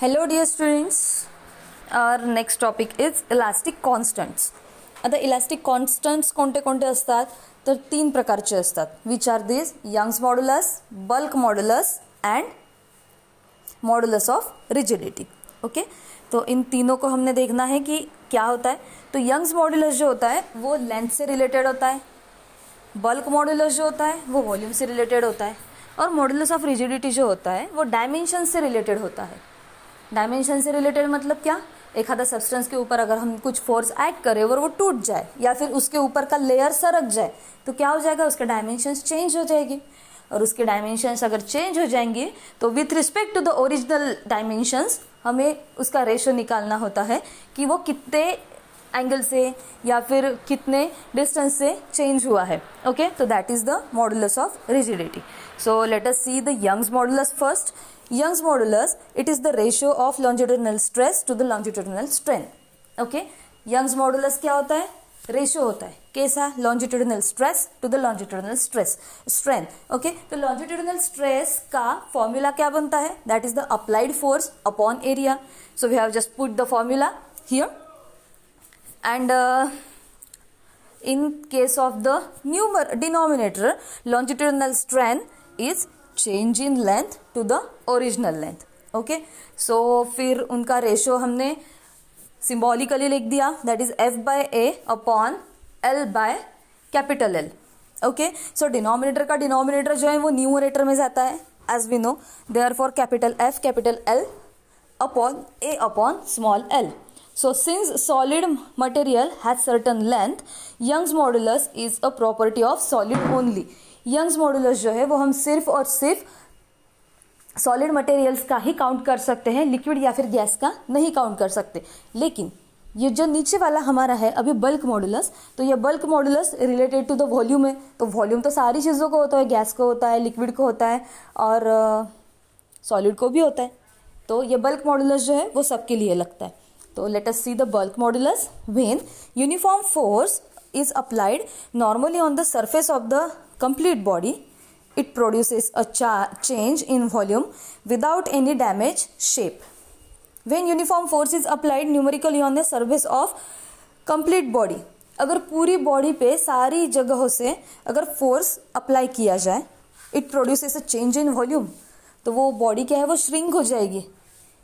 Hello dear students और next topic is elastic constants आता elastic constants कोणते कोणते असतात तर तीन प्रकारचे असतात which are this Young's modulus bulk modulus and modulus of rigidity okay तो इन तीनों को हमने देखना है कि क्या होता है तो यंग्स मॉड्युलस जो होता है वो लेंथ से रिलेटेड होता है बल्क मॉड्युलस जो होता है वो वॉल्यूम से रिलेटेड होता है और मॉड्युलस ऑफ रिजिडिटी जो होता है वो डायमेंशन से रिलेटेड होता है डायमेंशन से रिलेटेड मतलब क्या एखादा सब्सटेंस के ऊपर अगर हम कुछ फोर्स एड करें और वो टूट जाए या फिर उसके ऊपर का लेयर सरक जाए तो क्या हो जाएगा उसके डायमेंशन चेंज हो जाएगी और उसके डायमेंशंस अगर चेंज हो जाएंगे तो with respect to the original dimensions हमें उसका रेशो निकालना होता है कि वो कितने एंगल से या फिर कितने डिस्टेंस से चेंज हुआ है ओके तो that is the modulus of rigidity so let us see the Young's modulus first Young's modulus it is the ratio of longitudinal stress to the longitudinal strength okay Young's modulus क्या होता है ratio होता है कैसा longitudinal stress to the longitudinal stress strength okay तो longitudinal stress का formula क्या बनता है that is the applied force upon area so we have just put the formula here and in case of the numerator denominator longitudinal strength is change in length to the original length okay so फिर उनका ratio हमने symbolically लिख दिया that is F by A upon L by capital L okay so denominator का denominator जो है वो numerator में जाता है as we know they are for capital F capital L upon A upon small L So since solid material has certain length, Young's modulus is a property of solid only. Young's modulus जो है वो हम सिर्फ और सिर्फ solid materials का ही count कर सकते हैं लिक्विड या फिर गैस का नहीं काउंट कर सकते लेकिन ये जो नीचे वाला हमारा है अभी बल्क मॉडुलस तो ये bulk modulus related to the volume है तो वॉल्यूम तो सारी चीज़ों को होता है गैस को होता है लिक्विड को होता है और सॉलिड uh, को भी होता है तो ये बल्क मॉडुलस जो है वो सबके लिए लगता है तो let us see the bulk modulus when uniform force is applied normally on the surface of the complete body it produces a change in volume without any damage shape when uniform force is applied numerically on the surface of complete body अगर पूरी body पे सारी जगहों से अगर force apply किया जाए it produces a change in volume तो वो बॉडी क्या है वो श्रिंक हो जाएगी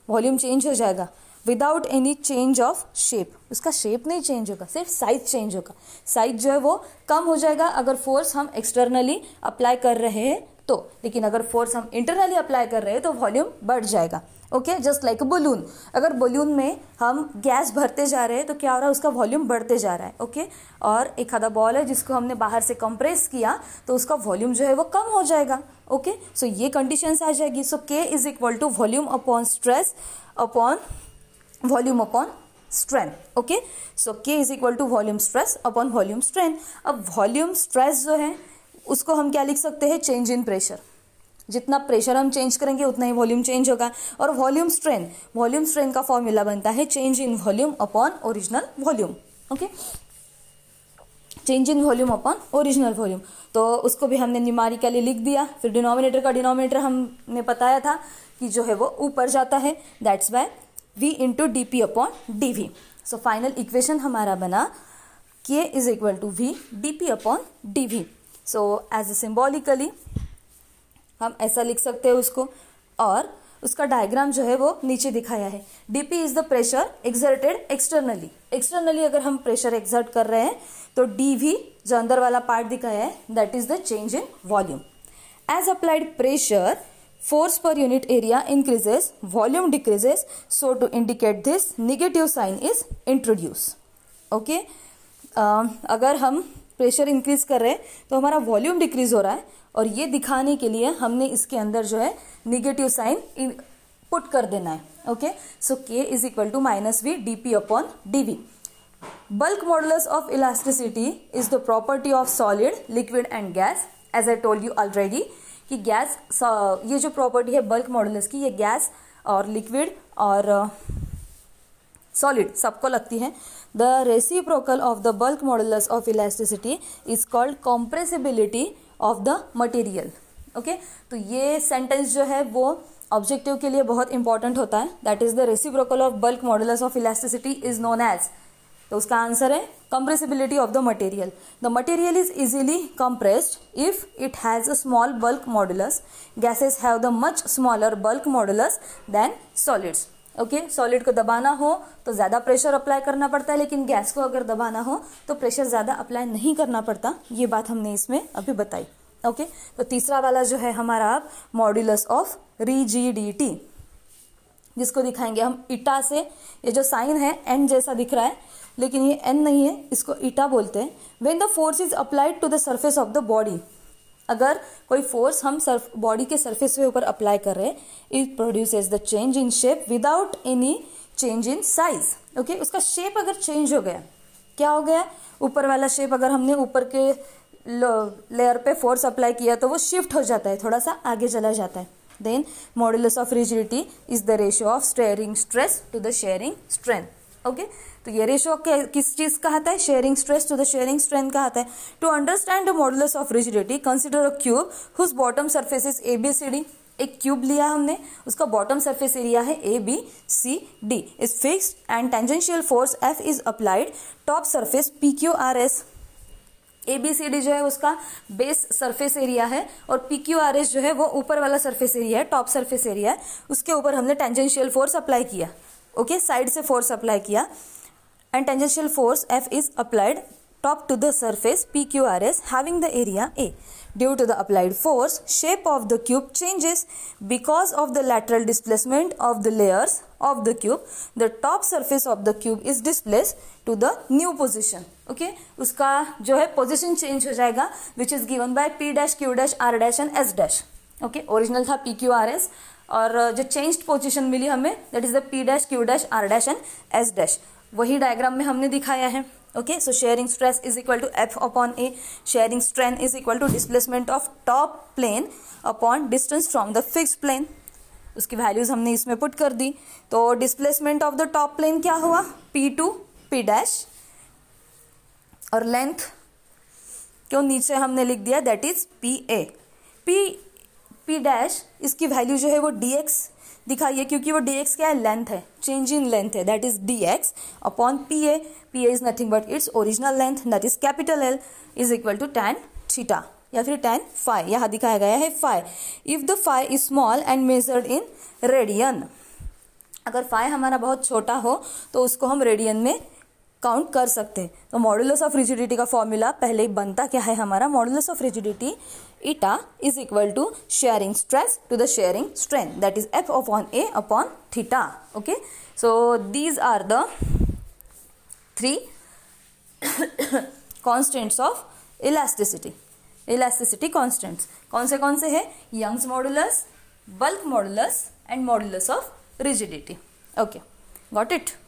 वॉल्यूम चेंज हो जाएगा without any change of shape उसका शेप नहीं चेंज होगा सिर्फ साइज चेंज होगा साइज जो है वो कम हो जाएगा अगर फोर्स हम एक्सटर्नली अप्लाई कर रहे हैं तो लेकिन अगर फोर्स हम इंटरनली अप्लाई कर रहे हैं तो वॉल्यूम बढ़ जाएगा ओके जस्ट लाइक बलून अगर बलून में हम गैस भरते जा रहे हैं तो क्या हो रहा है उसका वॉल्यूम बढ़ते जा रहा है ओके okay? और एक आधा बॉल है जिसको हमने बाहर से कंप्रेस किया तो उसका वॉल्यूम जो है वो कम हो जाएगा ओके okay? सो so, ये कंडीशंस आ जाएगी so K is equal to volume upon stress upon volume upon strength okay so K is equal to volume stress upon volume strength अब वॉल्यूम स्ट्रेस जो है उसको हम क्या लिख सकते हैं चेंज इन प्रेशर जितना प्रेशर हम चेंज करेंगे उतना ही वॉल्यूम चेंज होगा और वॉल्यूम स्ट्रेन वॉल्यूम स्ट्रेन का फॉर्मूला बनता है change in volume upon original volume okay change in volume upon original volume तो उसको भी हमने निमारी के लिए लिख दिया फिर डिनोमिनेटर का डिनोमिनेटर हमने बताया था कि जो है वो ऊपर जाता है that's by V into D P upon D V so final equation हमारा बना K is equal to V D P upon D V so as a symbolically हम ऐसा लिख सकते हैं उसको और उसका डायग्राम जो है वो नीचे दिखाया है DP is the pressure exerted externally externally अगर हम प्रेशर एक्जर्ट कर रहे हैं तो डी वी जो अंदर वाला पार्ट दिखाया है that is the change in volume as applied pressure force per unit area increases, volume decreases. So to indicate this, negative sign is introduced. Okay? Uh, अगर हम प्रेशर इंक्रीज कर रहे हैं तो हमारा वॉल्यूम डिक्रीज हो रहा है और ये दिखाने के लिए हमने इसके अंदर जो है निगेटिव साइन पुट कर देना है okay so K is equal to minus V D P upon D V bulk modulus of elasticity is the property of solid liquid and gas as i told you already कि gas ये जो property है bulk modulus की ये gas और liquid और solid सबको लगती है the reciprocal of the bulk modulus of elasticity is called compressibility of the material okay तो ये सेंटेंस जो है वो ऑब्जेक्टिव के लिए बहुत इंपॉर्टेंट होता है that is the reciprocal of bulk modulus of elasticity is known as तो उसका आंसर है compressibility of the material the material is easily compressed if it has a small bulk modulus gases have the much smaller bulk modulus than solids okay okay, solid को दबाना हो तो ज़्यादा pressure apply करना पड़ता है लेकिन गैस को अगर दबाना हो तो प्रेशर ज़्यादा अप्लाई नहीं करना पड़ता ये बात हमने इसमें अभी बताई ओके okay? तो तीसरा वाला जो है हमारा आप मॉड्यूलस ऑफ रीजीडीटी जिसको दिखाएंगे हम ईटा से ये जो साइन है एन जैसा दिख रहा है लेकिन ये एन नहीं है इसको ईटा बोलते हैं when the force is applied to the surface of the body अगर कोई फोर्स हम सर्फ बॉडी के सर्फेस के ऊपर अप्लाई कर रहे हैं it produce the change in shape without any change in size okay उसका शेप अगर चेंज हो गया क्या हो गया ऊपर वाला शेप अगर हमने ऊपर के लेयर पे फोर्स अप्लाई किया तो वो शिफ्ट हो जाता है थोड़ा सा आगे चला जाता है Then modulus of rigidity is the ratio of तो sharing stress to the sharing strength. Okay okay? तो ये रेशो किस चीज का आता है sharing stress to the sharing strength का आता है to understand the modulus of rigidity consider a cube whose bottom surface is A B C D एक क्यूब लिया हमने उसका बॉटम सर्फेस एरिया है A B C D is fix and tangential force F is applied top surface P Q R S ABCD जो है उसका base surface area है और पीक्यूआरएस जो है वो ऊपर वाला सरफेस एरिया है टॉप सरफेस एरिया है उसके ऊपर हमने टेंजेंशियल फोर्स अप्लाई किया ओके साइड से फोर्स अप्लाई किया and tangential force F is applied top to the surface PQRS having the area A. Due to the applied force, shape of the cube changes because of the lateral displacement of the layers of the cube. The top surface of the cube is displaced to the new position. Okay, उसका जो है position change हो जाएगा which is given by P dash, Q dash, R dash and S dash. Okay, original था PQRS और जो changed position मिली हमें that is the P dash, Q dash, R dash and S dash. वही diagram में हमने दिखाया है okay so sharing stress is equal to f upon a sharing strain is equal to displacement of top plane upon distance from the fixed plane उसकी values हमने इसमें put कर दी तो displacement of the top plane क्या हुआ P to P dash और length क्यों नीचे हमने लिख दिया that is P A P P dash इसकी वैल्यू जो है वो डी एक्स दिखाइए क्योंकि वो डी क्या है लेंथ है चेंज इन लेंथ है that is D X upon P A P A is nothing but its original length that is capital L is equal to tan theta या फिर tan phi यहाँ दिखाया गया है phi if the phi is small and measured in radian अगर phi हमारा बहुत छोटा हो तो उसको हम रेडियन में काउंट कर सकते हैं तो मॉडुलस ऑफ रिजिडिटी का फॉर्मूला पहले बनता क्या है हमारा modulus of rigidity eta is equal to sharing stress to the sharing strength that is F upon A upon theta okay so these are the three constants of elasticity elasticity constants कौन से कौन से है Young's modulus bulk modulus and modulus of rigidity okay got it